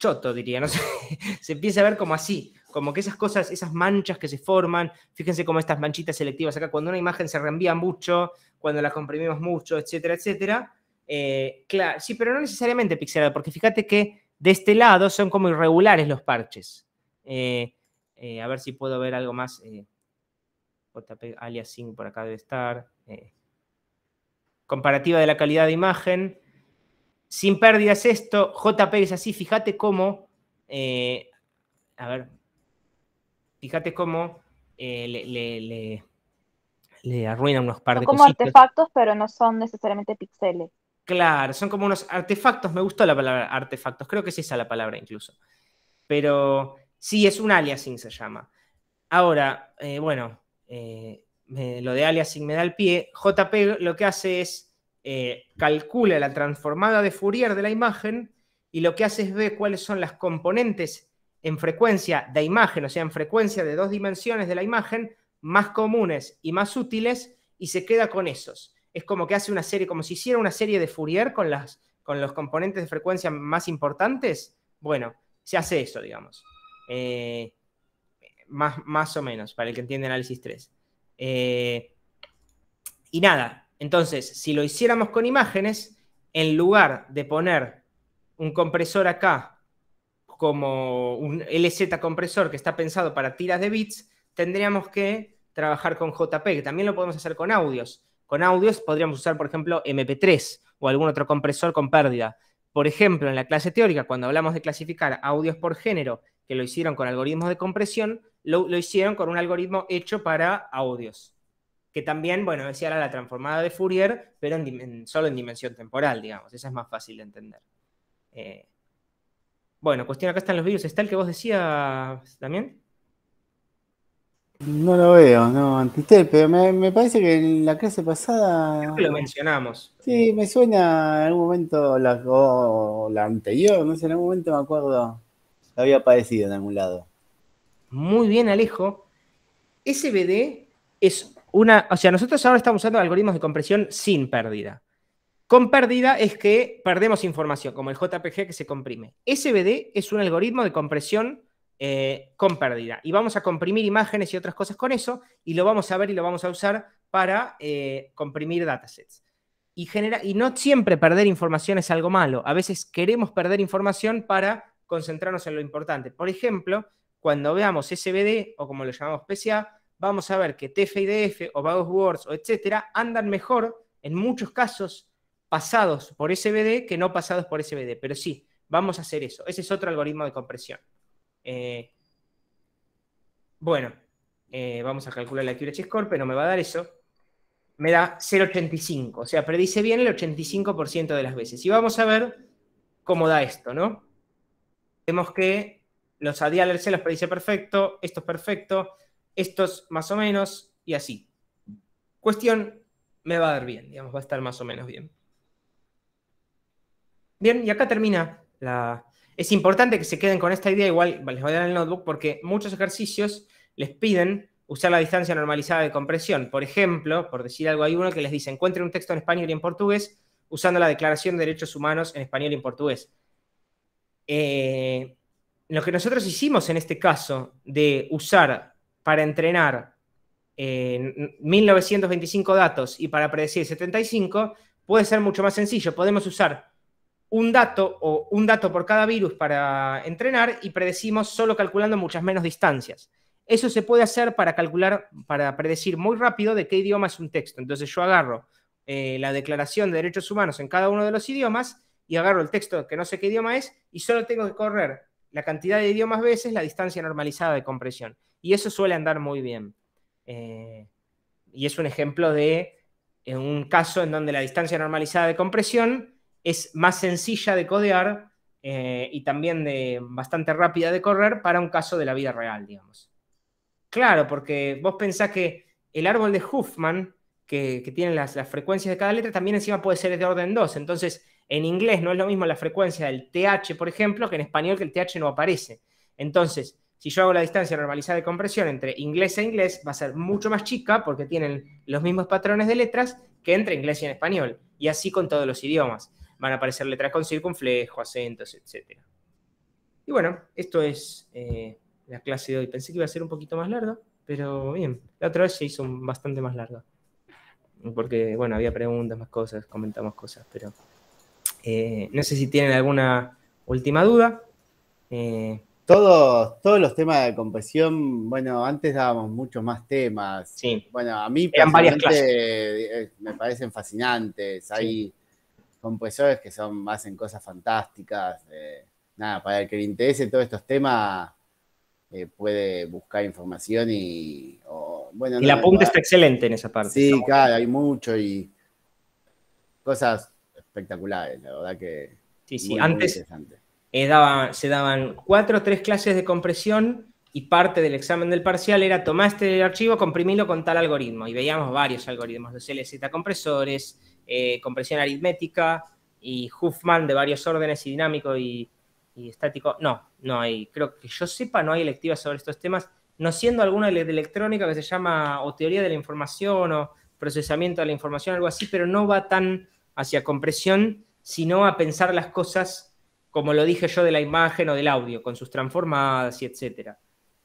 [SPEAKER 1] choto, diría, no sé, [laughs] se empieza a ver como así, como que esas cosas, esas manchas que se forman, fíjense como estas manchitas selectivas acá, cuando una imagen se reenvía mucho, cuando la comprimimos mucho, etcétera, etcétera. Eh, claro, sí, pero no necesariamente pixelado, porque fíjate que de este lado son como irregulares los parches. Eh, eh, a ver si puedo ver algo más. Eh, JP aliasing por acá debe estar. Eh. comparativa de la calidad de imagen. Sin pérdidas esto. JP es así. Fíjate cómo. a ver. Fíjate cómo le, le, arruina unos par de como artefactos,
[SPEAKER 2] pero no son necesariamente píxeles.
[SPEAKER 1] Claro, son como unos artefactos. Me gustó la palabra artefactos. Creo que es esa la palabra incluso. Pero Sí, es un aliasing, se llama. Ahora, eh, bueno, eh, lo de aliasing me da el pie. JP lo que hace es eh, calcula la transformada de Fourier de la imagen y lo que hace es ver cuáles son las componentes en frecuencia de imagen, o sea, en frecuencia de dos dimensiones de la imagen, más comunes y más útiles, y se queda con esos. Es como que hace una serie, como si hiciera una serie de Fourier con, las, con los componentes de frecuencia más importantes. Bueno, se hace eso, digamos. Eh, más, más, o menos, para el que entiende análisis 3. Eh, y nada, entonces, si lo hiciéramos con imágenes, en lugar de poner un compresor acá como un LZ compresor que está pensado para tiras de bits, tendríamos que trabajar con JPEG. También lo podemos hacer con audios. Con audios podríamos usar, por ejemplo, MP3 o algún otro compresor con pérdida. Por ejemplo, en la clase teórica, cuando hablamos de clasificar audios por género que lo hicieron con algoritmos de compresión, lo, hicieron con un algoritmo hecho para audios, que también, bueno, decía la transformada de Fourier, pero solo en dimensión temporal, digamos, esa es más fácil de entender. Eh, bueno, cuestión, acá están los vídeos, ¿está el que vos decías también?
[SPEAKER 2] No lo veo, no, pero me, parece que en la clase pasada. lo
[SPEAKER 1] mencionamos.
[SPEAKER 2] Sí, me suena en algún momento, la, la anterior, no sé, en algún momento me acuerdo había aparecido en algún lado.
[SPEAKER 1] Muy bien, Alejo. SBD es una. O sea, nosotros ahora estamos usando algoritmos de compresión sin pérdida. Con pérdida es que perdemos información, como el JPG que se comprime. SBD es un algoritmo de compresión eh, con pérdida. Y vamos a comprimir imágenes y otras cosas con eso, y lo vamos a ver y lo vamos a usar para eh, comprimir datasets. Y, genera, y no siempre perder información es algo malo. A veces queremos perder información para concentrarnos en lo importante. Por ejemplo, cuando veamos SBD o como lo llamamos PCA, vamos a ver que TFIDF o Vagos Words o etcétera andan mejor en muchos casos pasados por SBD que no pasados por SBD. Pero sí, vamos a hacer eso. Ese es otro algoritmo de compresión. Eh, bueno, eh, vamos a calcular la accuracy score, pero no me va a dar eso. Me da 0.85, o sea, predice bien el 85% de las veces. Y vamos a ver cómo da esto, ¿no? vemos que los adiales se los predice perfecto, esto es perfecto, estos más o menos, y así. Cuestión, me va a dar bien, digamos, va a estar más o menos bien. Bien, y acá termina la... Es importante que se queden con esta idea, igual les voy a dar el notebook, porque muchos ejercicios les piden usar la distancia normalizada de compresión. Por ejemplo, por decir algo, hay uno que les dice, encuentre un texto en español y en portugués usando la Declaración de Derechos Humanos en español y en portugués. Eh, lo que nosotros hicimos en este caso de usar para entrenar 1925 eh, datos y para predecir 75 puede ser mucho más sencillo. Podemos usar un dato o un dato por cada virus para entrenar y predecimos solo calculando muchas menos distancias. Eso se puede hacer para calcular, para predecir muy rápido de qué idioma es un texto. Entonces yo agarro eh, la declaración de derechos humanos en cada uno de los idiomas y agarro el texto que no sé qué idioma es y solo tengo que correr la cantidad de idiomas veces la distancia normalizada de compresión. Y eso suele andar muy bien. Eh, y es un ejemplo de un caso en donde la distancia normalizada de compresión es más sencilla de codear eh, y también de bastante rápida de correr para un caso de la vida real, digamos. Claro, porque vos pensás que el árbol de Huffman, que, tiene las, las, frecuencias de cada letra, también encima puede ser de orden 2. Entonces, en inglés no es lo mismo la frecuencia del TH, por ejemplo, que en español que el TH no aparece. Entonces, si yo hago la distancia normalizada de compresión entre inglés e inglés, va a ser mucho más chica porque tienen los mismos patrones de letras que entre inglés y en español. Y así con todos los idiomas. Van a aparecer letras con circunflejo, acentos, etc. Y bueno, esto es eh, la clase de hoy. Pensé que iba a ser un poquito más largo, pero bien. La otra vez se hizo bastante más largo. Porque, bueno, había preguntas, más cosas, comentamos cosas, pero... Eh, no sé si tienen
[SPEAKER 2] alguna última duda. Eh, todos, todos los temas de compresión, bueno, antes dábamos muchos más temas. Sí. Bueno, a mí personalmente eh, me parecen fascinantes. Hay compresores que son, hacen cosas fantásticas. nada, para el que le interese todos estos temas, puede buscar información y. bueno, y la punta está excelente en esa parte. Sí, claro, hay mucho y cosas espectaculares, la verdad que. Sí, sí, antes
[SPEAKER 1] eh, se daban cuatro o tres clases de compresión y parte del examen del parcial era tomar este archivo, comprimilo con tal algoritmo. Y veíamos varios algoritmos, de LZ compresores, eh, compresión aritmética y Huffman de varios órdenes y dinámico y, estático. No, no hay, creo que yo sepa, no hay lectivas sobre estos temas, no siendo alguna de electrónica que se llama o teoría de la información o procesamiento de la información, algo así, pero no va tan hacia compresión, sino a pensar las cosas como lo dije yo de la imagen o del audio, con sus transformadas y etcétera.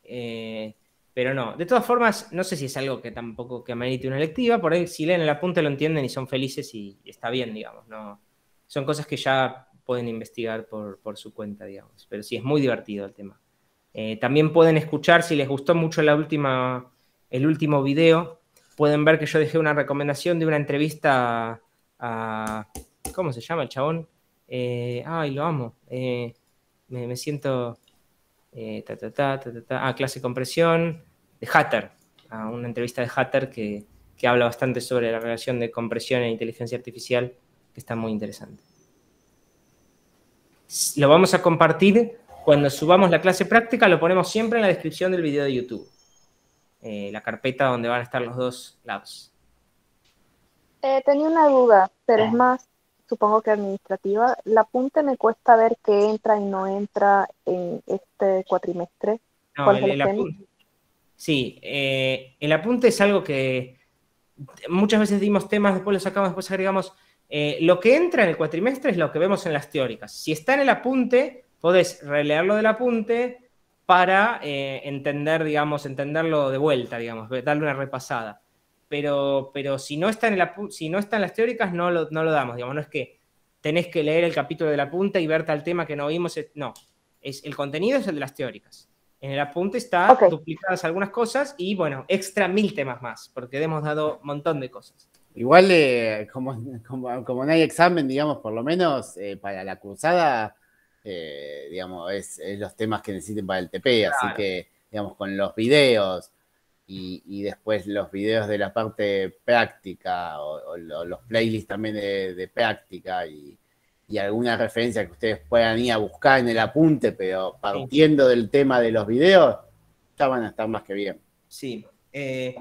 [SPEAKER 1] Eh, pero no, de todas formas, no sé si es algo que tampoco que amerite una lectiva, por ahí si leen el apunte lo entienden y son felices y, está bien, digamos, no son cosas que ya pueden investigar por, su cuenta, digamos, pero sí es muy divertido el tema. Eh, también pueden escuchar, si les gustó mucho la última, el último video, pueden ver que yo dejé una recomendación de una entrevista a. ¿Cómo se llama el chabón? Eh, ay, lo amo. Eh, me, siento. Eh, ah, clase compresión. De Hatter. A una entrevista de Hatter que, habla bastante sobre la relación de compresión e inteligencia artificial, que está muy interesante. Lo vamos a compartir cuando subamos la clase práctica, lo ponemos siempre en la descripción del video de YouTube. la carpeta donde van a estar los dos labs.
[SPEAKER 2] Eh, tenía una duda, pero es ah. más, supongo que
[SPEAKER 1] administrativa. La apunte me cuesta ver qué entra y no entra en este cuatrimestre. No, el, apunte, sí, eh, el apunte es algo que muchas veces dimos temas, después lo sacamos, después agregamos. Eh, lo que entra en el cuatrimestre es lo que vemos en las teóricas. Si está en el apunte, podés relearlo del apunte para entender, digamos, entenderlo de vuelta, digamos, darle una repasada pero, pero si, no están en si no están las teóricas, no lo, no lo damos, digamos, no es que tenés que leer el capítulo de la punta y ver tal tema que no vimos, eh, no, es, el contenido es el de las teóricas. En el apunte está duplicadas algunas cosas y bueno, extra mil temas más, porque hemos dado un montón de cosas.
[SPEAKER 2] Igual, eh, como, como, como, no hay examen, digamos, por lo menos eh, para la cruzada, digamos, es, los temas que necesiten para el TP, así que, digamos, con los videos, y, después los videos de la parte práctica o, los playlists también de, práctica y, alguna referencia que ustedes puedan ir a buscar en el apunte, pero partiendo del tema de los videos, ya van a estar más que bien. Sí. Eh,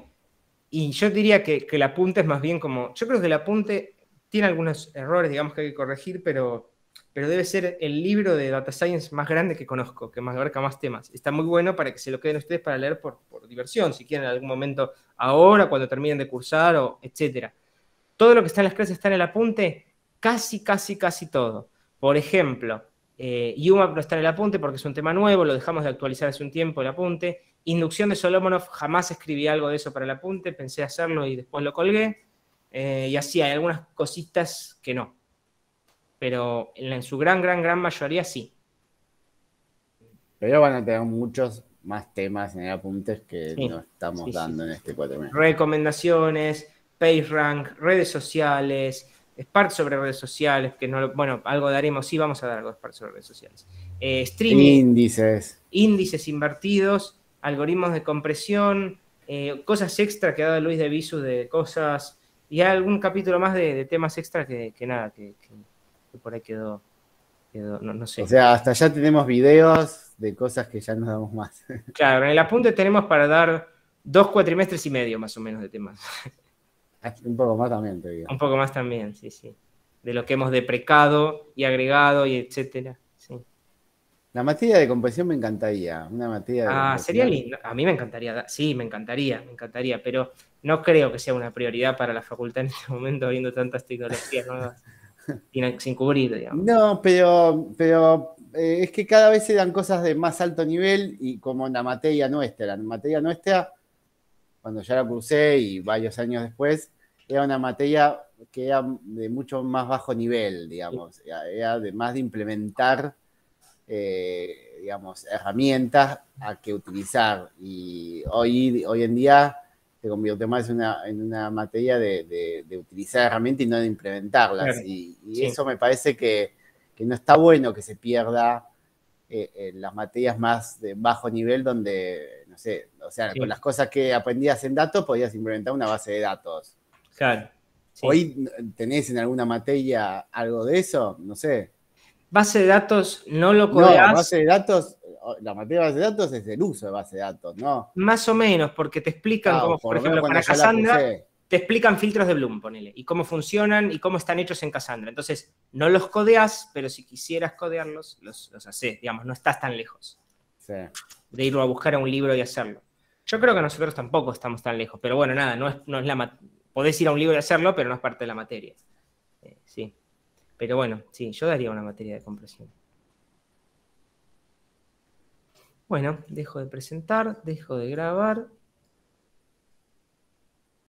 [SPEAKER 2] y
[SPEAKER 1] yo diría que, el apunte es más bien como, yo creo que el apunte tiene algunos errores, digamos, que hay que corregir, pero pero debe ser el libro de Data Science más grande que conozco, que abarca más temas. Está muy bueno para que se lo queden ustedes para leer por, diversión, si quieren en algún momento, ahora, cuando terminen de cursar, o etcétera. Todo lo que está en las clases está en el apunte, casi, casi, casi todo. Por ejemplo, eh, no está en el apunte porque es un tema nuevo, lo dejamos de actualizar hace un tiempo el apunte. Inducción de Solomonov, jamás escribí algo de eso para el apunte, pensé hacerlo y después lo colgué. Eh, y así hay algunas cositas que no pero en su gran, gran, gran mayoría sí.
[SPEAKER 2] Pero van a tener muchos más temas en apuntes que no estamos dando en este cuatrimestre.
[SPEAKER 1] Recomendaciones, PageRank, redes sociales, Spark sobre redes sociales, que no, bueno, algo daremos, sí, vamos a dar algo de Spark sobre redes sociales. Eh, streaming. Índices. Índices invertidos, algoritmos de compresión, eh, cosas extra que ha dado Luis de Visus de cosas, y algún capítulo más de, temas extra que, nada, que por ahí quedó, no, sé. O sea,
[SPEAKER 2] hasta ya tenemos videos de cosas que ya no damos más. [laughs]
[SPEAKER 1] Claro, en el apunte tenemos para dar dos cuatrimestres y medio más o menos de temas.
[SPEAKER 2] Ah, un poco más también, te digo. Un
[SPEAKER 1] poco más también, sí, sí. De lo que hemos deprecado y agregado y etcétera, sí.
[SPEAKER 2] La materia de composición me encantaría, una materia Ah, sería lindo.
[SPEAKER 1] A mí me encantaría, sí, me encantaría, me encantaría, pero no creo que sea una prioridad para la facultad en este momento, viendo tantas tecnologías nuevas. [laughs] sin
[SPEAKER 2] cubrir, digamos. No, pero, pero eh, es que cada vez se dan cosas de más alto nivel y como la materia nuestra. La materia nuestra, cuando ya la crucé y varios años después, era una materia que era de mucho más bajo nivel, digamos. Era, de más de implementar, eh, digamos, herramientas a que utilizar. Y hoy, hoy en día con convirtió más en una, en una materia de, utilizar herramientas y no de implementarlas. Y, eso me parece que, no está bueno que se pierda en eh, eh, las materias más de bajo nivel donde, no sé, o sea, con las cosas que aprendías en datos podías implementar una base de datos. ¿Hoy tenés en alguna materia algo de eso? No sé. Base de datos no lo codeás. No, base de datos la materia de base de datos es el uso de base de datos, ¿no?
[SPEAKER 1] Más o menos, porque te explican por, ejemplo, para Cassandra, te explican filtros de Bloom, ponele, y cómo funcionan y cómo están hechos en Cassandra. Entonces, no los codeas, pero si quisieras codearlos, los, los haces, digamos, no estás tan lejos de ir a buscar a un libro y hacerlo. Yo creo que nosotros tampoco estamos tan lejos, pero bueno, nada, no es, no es la podés ir a un libro y hacerlo, pero no es parte de la materia. Eh, sí. Pero bueno, sí, yo daría una materia de compresión. Bueno, dejo de presentar, dejo de grabar